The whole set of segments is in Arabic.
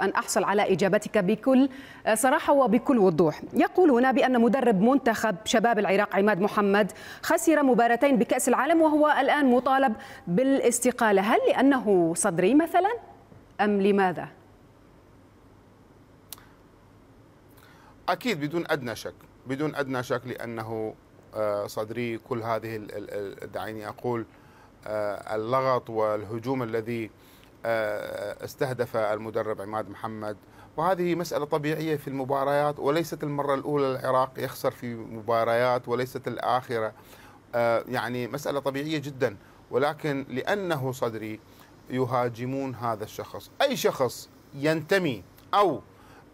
أن أحصل على إجابتك بكل آه، صراحة وبكل وضوح يقولون بأن مدرب منتخب شباب العراق عماد محمد خسر مباراتين بكأس العالم وهو الآن مطالب بالاستقالة هل لأنه صدري مثلا أم لماذا؟ أكيد بدون أدنى شك بدون أدنى شك لأنه آه، صدري كل هذه دعيني أقول آه، اللغط والهجوم الذي آه، استهدف المدرب عماد محمد وهذه مسألة طبيعية في المباريات وليست المرة الأولى العراق يخسر في مباريات وليست الآخرة آه، يعني مسألة طبيعية جدا ولكن لأنه صدري يهاجمون هذا الشخص أي شخص ينتمي أو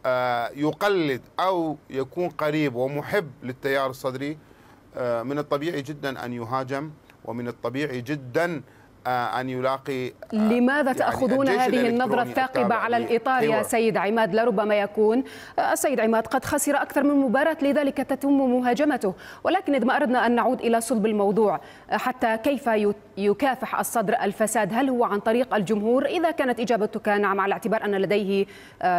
آه، يقلد أو يكون قريب ومحب للتيار الصدري من الطبيعي جدا أن يهاجم ومن الطبيعي جدا آه، أن يلاقي آه، لماذا يعني تأخذون هذه النظرة الثاقبة على الإطار يا أيوة. سيد عماد لربما يكون السيد آه، عماد قد خسر أكثر من مباراة لذلك تتم مهاجمته ولكن إذا ما أردنا أن نعود إلى صلب الموضوع حتى كيف يكافح الصدر الفساد هل هو عن طريق الجمهور إذا كانت إجابتك نعم على اعتبار أن لديه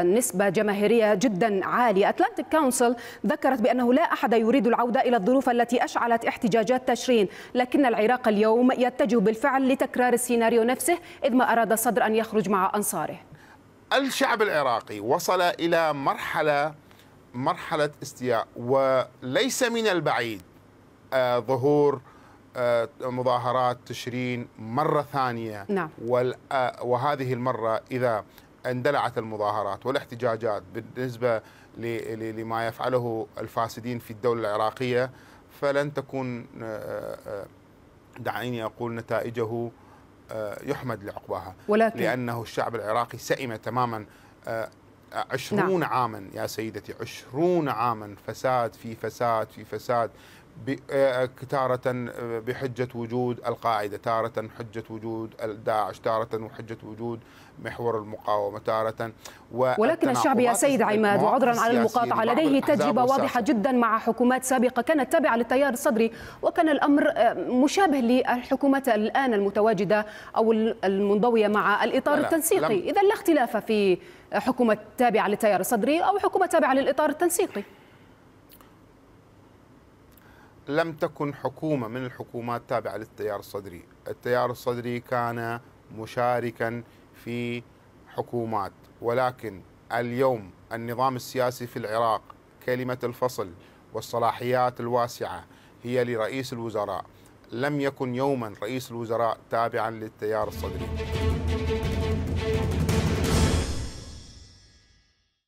نسبة جماهيرية جدا عالية أتلانتيك كونسل ذكرت بأنه لا أحد يريد العودة إلى الظروف التي أشعلت احتجاجات تشرين لكن العراق اليوم يتجه بالفعل لتك تكرار السيناريو نفسه إذ ما أراد صدر أن يخرج مع أنصاره الشعب العراقي وصل إلى مرحلة مرحلة استياء وليس من البعيد آه، ظهور آه، مظاهرات تشرين مرة ثانية نعم. آه، وهذه المرة إذا اندلعت المظاهرات والاحتجاجات بالنسبة لما يفعله الفاسدين في الدولة العراقية فلن تكون دعيني أقول نتائجه آه، يحمد لعقباها ولكن لأنه الشعب العراقي سئم تماما آه، عشرون نعم. عاما يا سيدتي عشرون عاما فساد في فساد في فساد آه، تارة آه، بحجة وجود القاعدة تارة حجة وجود داعش تارة وحجة وجود محور المقاومة تارة ولكن الشعب يا سيد عماد وعذرا على المقاطعة لديه تجربة واضحة جدا مع حكومات سابقة كانت تابعة للتيار الصدري وكان الأمر آه، مشابه للحكومات الآن المتواجدة أو المنضوية مع الإطار لا التنسيقي إذا لا اختلاف في حكومة تابعة للتيار الصدري أو حكومة تابعة للإطار التنسيقي لم تكن حكومة من الحكومات تابعة للتيار الصدري التيار الصدري كان مشاركا في حكومات ولكن اليوم النظام السياسي في العراق كلمة الفصل والصلاحيات الواسعة هي لرئيس الوزراء لم يكن يوما رئيس الوزراء تابعا للتيار الصدري